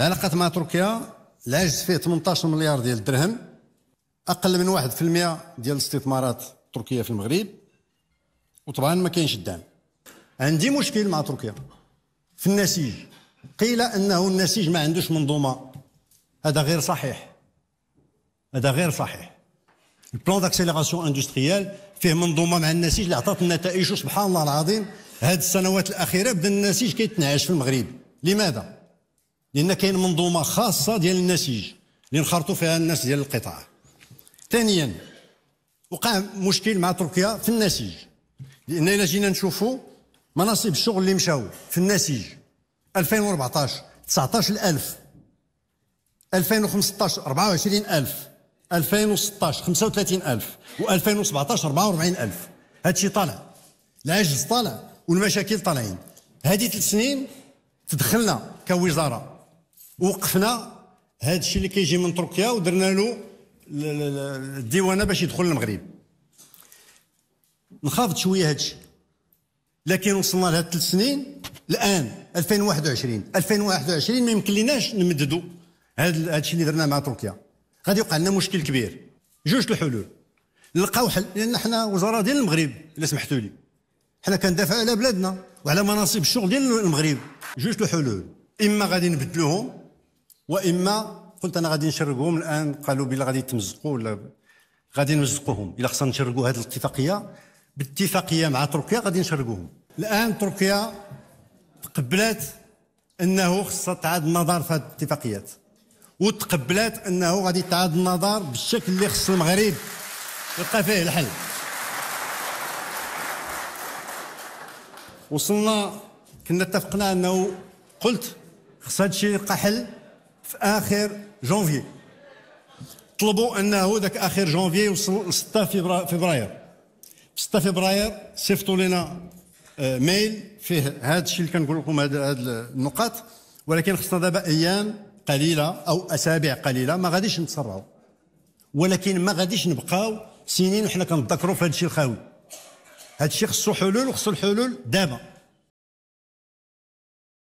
العلاقات مع تركيا العجز فيه 18 مليار ديال الدرهم اقل من 1% ديال الاستثمارات التركيه في المغرب وطبعا ما كاينش الدعم عندي مشكل مع تركيا في النسيج قيل انه النسيج ما عندوش منظومه هذا غير صحيح هذا غير صحيح البلان داكسيليراسيون اندستريال فيه منظومه مع النسيج اللي عطات النتائج وسبحان الله العظيم هذه السنوات الاخيره بدا النسيج كيتنعش في المغرب لماذا لان كاين منظومه خاصه ديال النسيج اللي نخرطوا فيها الناس ديال القطاع ثانيا وقع مشكل مع تركيا في النسيج لان الا جينا نشوفوا مناصب الشغل اللي مشاو في النسيج 2014 19000 2015 24000 2016 35000 و2017 44000 هادشي طالع العجز طالع والمشاكل طالعين هذه ثلاث سنين تدخلنا كوزاره وقفنا هذا الشيء اللي كيجي من تركيا ودرنا له الديوانه باش يدخل المغرب انخفض شويه هذا الشيء لكن وصلنا لهاد الثلاث سنين الان 2021 2021 ما يمكن ليناش نمددوا هذا الشيء اللي درناه مع تركيا غادي يوقع لنا مشكل كبير جوج الحلول نلقاو حل لان حنا وزراء ديال المغرب الا سمحتوا لي حنا كندافعوا على بلادنا وعلى مناصب الشغل ديال المغرب جوج الحلول اما غادي نبدلوهم واما قلت انا غادي نشرقوهم الان قالوا بلا غادي تمزقوا ولا غادي نمزقوهم الا خصنا نشرقوا هذه الاتفاقيه باتفاقيه مع تركيا غادي نشرقوهم الان تركيا تقبلات انه خصها تعاد النظر في هذه الاتفاقيات وتقبلات انه غادي تعاد النظر بالشكل اللي خص المغرب يلقى فيه الحل وصلنا كنا اتفقنا انه قلت خص هذا الشيء يلقى حل في اخر جانفي طلبوا انه ذاك اخر جانفي وصل 6 فبراير 6 فبراير صيفطوا لنا آه، ميل فيه هذا الشيء اللي كنقول لكم هذه النقاط ولكن خصنا دابا ايام قليله او اسابيع قليله ما غاديش نتسرعوا ولكن ما غاديش نبقاو سنين وحنا كنتذكروا في هذا الشيء الخاوي هذا الشيء خصو حلول وخصو الحلول دابا